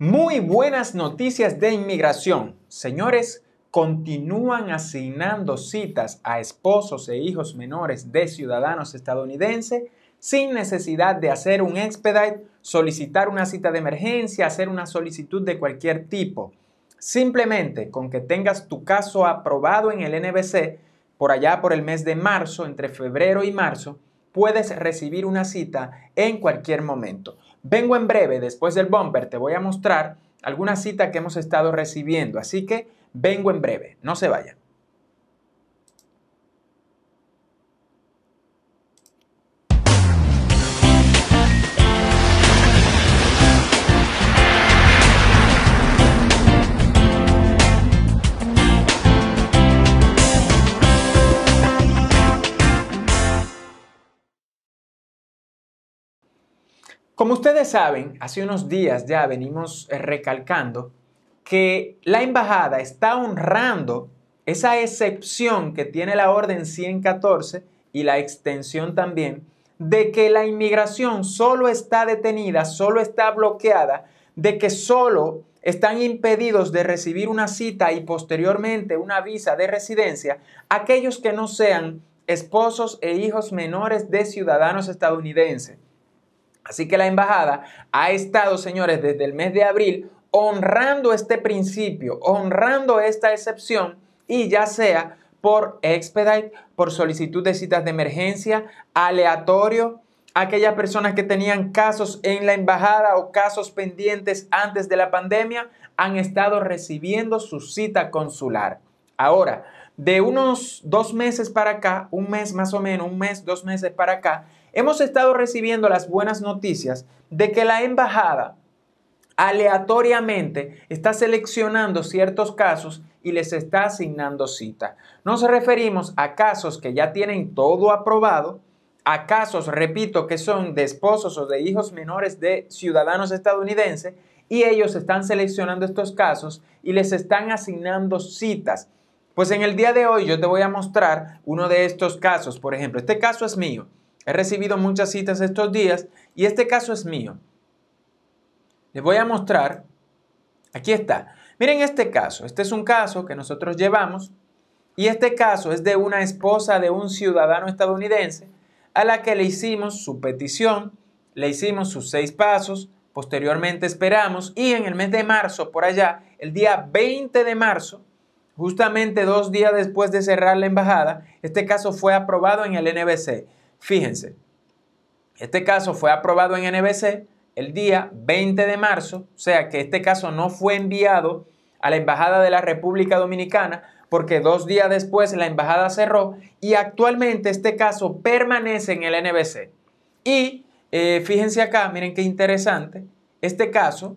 Muy buenas noticias de inmigración. Señores, continúan asignando citas a esposos e hijos menores de ciudadanos estadounidenses sin necesidad de hacer un expedite, solicitar una cita de emergencia, hacer una solicitud de cualquier tipo. Simplemente con que tengas tu caso aprobado en el NBC por allá por el mes de marzo, entre febrero y marzo, puedes recibir una cita en cualquier momento. Vengo en breve, después del bumper, te voy a mostrar alguna cita que hemos estado recibiendo, así que vengo en breve, no se vayan. Como ustedes saben, hace unos días ya venimos eh, recalcando que la embajada está honrando esa excepción que tiene la orden 114 y la extensión también de que la inmigración solo está detenida, solo está bloqueada, de que solo están impedidos de recibir una cita y posteriormente una visa de residencia aquellos que no sean esposos e hijos menores de ciudadanos estadounidenses. Así que la embajada ha estado, señores, desde el mes de abril honrando este principio, honrando esta excepción y ya sea por expedite, por solicitud de citas de emergencia, aleatorio, aquellas personas que tenían casos en la embajada o casos pendientes antes de la pandemia han estado recibiendo su cita consular. Ahora, de unos dos meses para acá, un mes más o menos, un mes, dos meses para acá, Hemos estado recibiendo las buenas noticias de que la embajada aleatoriamente está seleccionando ciertos casos y les está asignando cita. Nos referimos a casos que ya tienen todo aprobado, a casos, repito, que son de esposos o de hijos menores de ciudadanos estadounidenses y ellos están seleccionando estos casos y les están asignando citas. Pues en el día de hoy yo te voy a mostrar uno de estos casos. Por ejemplo, este caso es mío. He recibido muchas citas estos días y este caso es mío. Les voy a mostrar. Aquí está. Miren este caso. Este es un caso que nosotros llevamos y este caso es de una esposa de un ciudadano estadounidense a la que le hicimos su petición, le hicimos sus seis pasos, posteriormente esperamos y en el mes de marzo, por allá, el día 20 de marzo, justamente dos días después de cerrar la embajada, este caso fue aprobado en el NBC. Fíjense, este caso fue aprobado en NBC el día 20 de marzo, o sea que este caso no fue enviado a la Embajada de la República Dominicana porque dos días después la embajada cerró y actualmente este caso permanece en el NBC. Y eh, fíjense acá, miren qué interesante, este caso,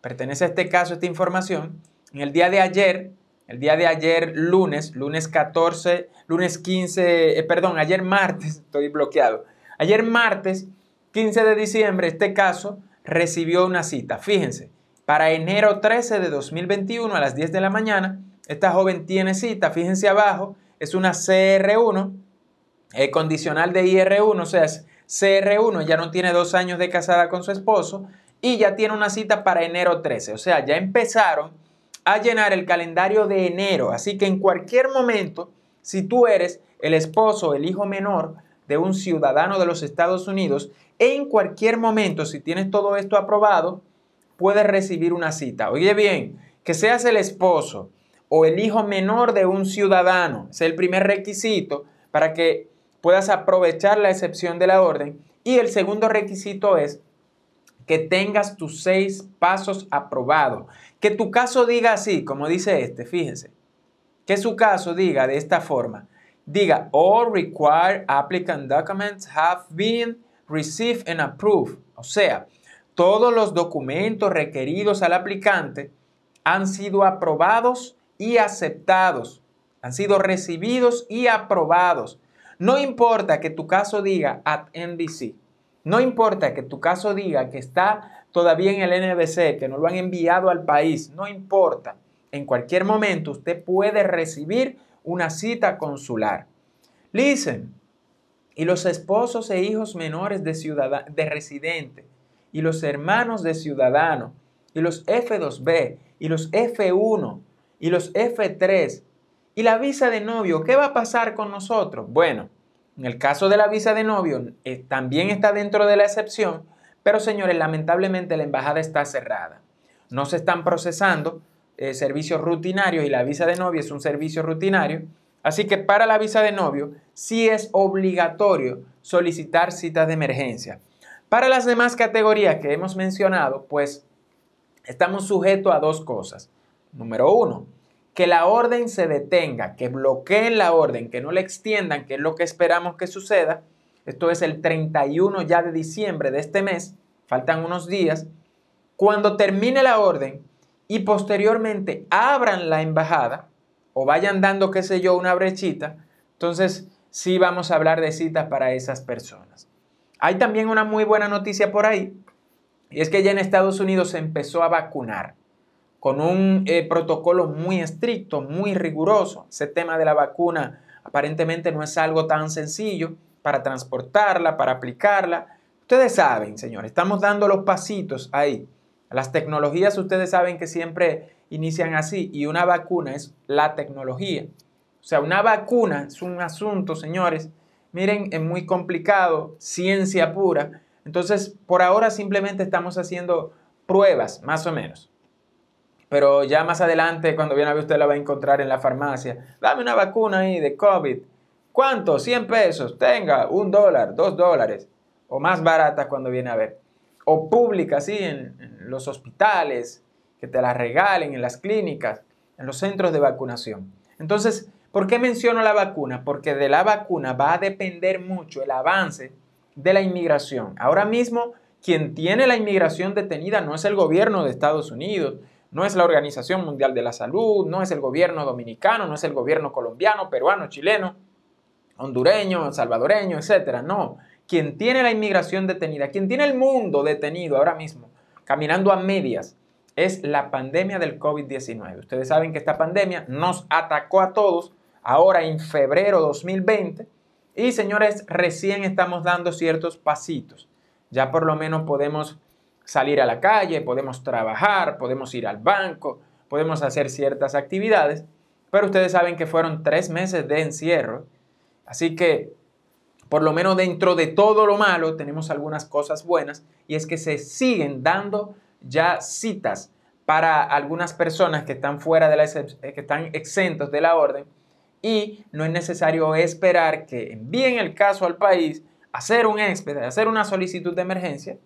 pertenece a este caso esta información, en el día de ayer el día de ayer, lunes, lunes 14, lunes 15, eh, perdón, ayer martes, estoy bloqueado. Ayer martes, 15 de diciembre, este caso recibió una cita. Fíjense, para enero 13 de 2021 a las 10 de la mañana, esta joven tiene cita. Fíjense abajo, es una CR1, eh, condicional de IR1, o sea, CR1, ya no tiene dos años de casada con su esposo y ya tiene una cita para enero 13. O sea, ya empezaron a llenar el calendario de enero. Así que en cualquier momento, si tú eres el esposo, el hijo menor de un ciudadano de los Estados Unidos, en cualquier momento, si tienes todo esto aprobado, puedes recibir una cita. Oye bien, que seas el esposo o el hijo menor de un ciudadano, es el primer requisito para que puedas aprovechar la excepción de la orden. Y el segundo requisito es que tengas tus seis pasos aprobados. Que tu caso diga así, como dice este, fíjense. Que su caso diga de esta forma. Diga, all required applicant documents have been received and approved. O sea, todos los documentos requeridos al aplicante han sido aprobados y aceptados. Han sido recibidos y aprobados. No importa que tu caso diga at NBC no importa que tu caso diga que está todavía en el NBC, que no lo han enviado al país, no importa. En cualquier momento usted puede recibir una cita consular. Listen, y los esposos e hijos menores de, de residente, y los hermanos de ciudadano, y los F2B, y los F1, y los F3, y la visa de novio, ¿qué va a pasar con nosotros? Bueno, en el caso de la visa de novio, eh, también está dentro de la excepción, pero señores, lamentablemente la embajada está cerrada. No se están procesando eh, servicios rutinarios y la visa de novio es un servicio rutinario. Así que para la visa de novio sí es obligatorio solicitar citas de emergencia. Para las demás categorías que hemos mencionado, pues estamos sujetos a dos cosas. Número uno, que la orden se detenga, que bloqueen la orden, que no la extiendan, que es lo que esperamos que suceda. Esto es el 31 ya de diciembre de este mes, faltan unos días. Cuando termine la orden y posteriormente abran la embajada o vayan dando, qué sé yo, una brechita, entonces sí vamos a hablar de citas para esas personas. Hay también una muy buena noticia por ahí, y es que ya en Estados Unidos se empezó a vacunar con un eh, protocolo muy estricto, muy riguroso. Ese tema de la vacuna aparentemente no es algo tan sencillo para transportarla, para aplicarla. Ustedes saben, señores, estamos dando los pasitos ahí. Las tecnologías ustedes saben que siempre inician así y una vacuna es la tecnología. O sea, una vacuna es un asunto, señores. Miren, es muy complicado, ciencia pura. Entonces, por ahora simplemente estamos haciendo pruebas, más o menos pero ya más adelante, cuando viene a ver, usted la va a encontrar en la farmacia. Dame una vacuna ahí de COVID. ¿Cuánto? 100 pesos. Tenga, un dólar, dos dólares. O más barata cuando viene a ver. O pública, sí, en, en los hospitales, que te la regalen, en las clínicas, en los centros de vacunación. Entonces, ¿por qué menciono la vacuna? Porque de la vacuna va a depender mucho el avance de la inmigración. Ahora mismo, quien tiene la inmigración detenida no es el gobierno de Estados Unidos, no es la Organización Mundial de la Salud, no es el gobierno dominicano, no es el gobierno colombiano, peruano, chileno, hondureño, salvadoreño, etcétera. No, quien tiene la inmigración detenida, quien tiene el mundo detenido ahora mismo, caminando a medias, es la pandemia del COVID-19. Ustedes saben que esta pandemia nos atacó a todos ahora en febrero 2020 y señores, recién estamos dando ciertos pasitos. Ya por lo menos podemos salir a la calle, podemos trabajar, podemos ir al banco, podemos hacer ciertas actividades, pero ustedes saben que fueron tres meses de encierro, así que por lo menos dentro de todo lo malo tenemos algunas cosas buenas y es que se siguen dando ya citas para algunas personas que están fuera de la eh, que están exentos de la orden y no es necesario esperar que envíen el caso al país, hacer un expediente, hacer una solicitud de emergencia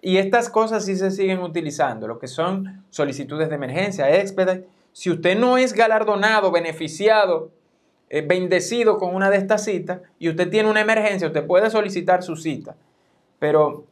y estas cosas sí se siguen utilizando, lo que son solicitudes de emergencia, expedite. Si usted no es galardonado, beneficiado, eh, bendecido con una de estas citas y usted tiene una emergencia, usted puede solicitar su cita. Pero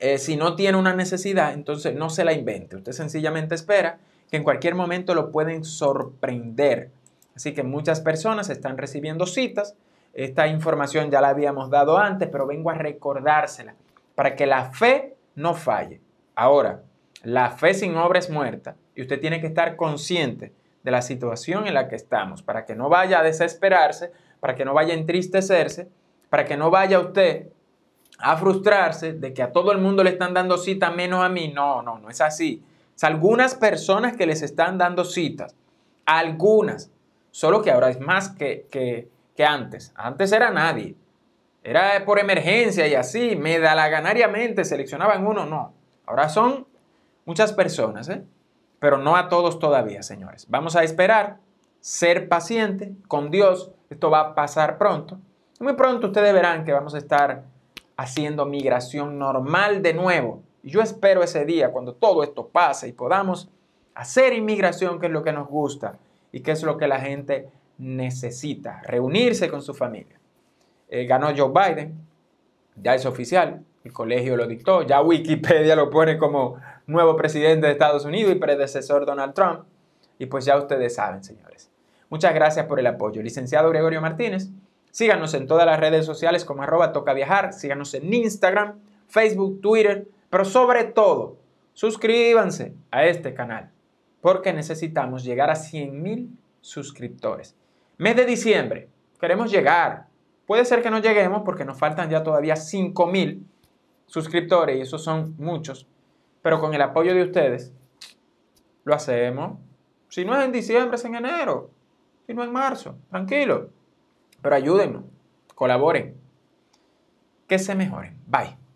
eh, si no tiene una necesidad, entonces no se la invente. Usted sencillamente espera que en cualquier momento lo pueden sorprender. Así que muchas personas están recibiendo citas. Esta información ya la habíamos dado antes, pero vengo a recordársela para que la fe no falle. Ahora, la fe sin obra es muerta y usted tiene que estar consciente de la situación en la que estamos para que no vaya a desesperarse, para que no vaya a entristecerse, para que no vaya usted a frustrarse de que a todo el mundo le están dando cita menos a mí. No, no, no es así. Es algunas personas que les están dando citas, algunas, solo que ahora es más que, que, que antes. Antes era nadie. Era por emergencia y así, medalaganariamente seleccionaban uno, no. Ahora son muchas personas, ¿eh? pero no a todos todavía, señores. Vamos a esperar, ser paciente con Dios. Esto va a pasar pronto. Muy pronto ustedes verán que vamos a estar haciendo migración normal de nuevo. yo espero ese día cuando todo esto pase y podamos hacer inmigración, que es lo que nos gusta y que es lo que la gente necesita, reunirse con su familia. Eh, ganó Joe Biden, ya es oficial, el colegio lo dictó, ya Wikipedia lo pone como nuevo presidente de Estados Unidos y predecesor Donald Trump. Y pues ya ustedes saben, señores. Muchas gracias por el apoyo. Licenciado Gregorio Martínez, síganos en todas las redes sociales como arroba toca viajar, síganos en Instagram, Facebook, Twitter, pero sobre todo, suscríbanse a este canal porque necesitamos llegar a 100.000 mil suscriptores. Mes de diciembre, queremos llegar Puede ser que no lleguemos porque nos faltan ya todavía 5.000 suscriptores y esos son muchos. Pero con el apoyo de ustedes, lo hacemos. Si no es en diciembre, es en enero. Si no es en marzo, tranquilo. Pero ayúdenme. colaboren. Que se mejoren. Bye.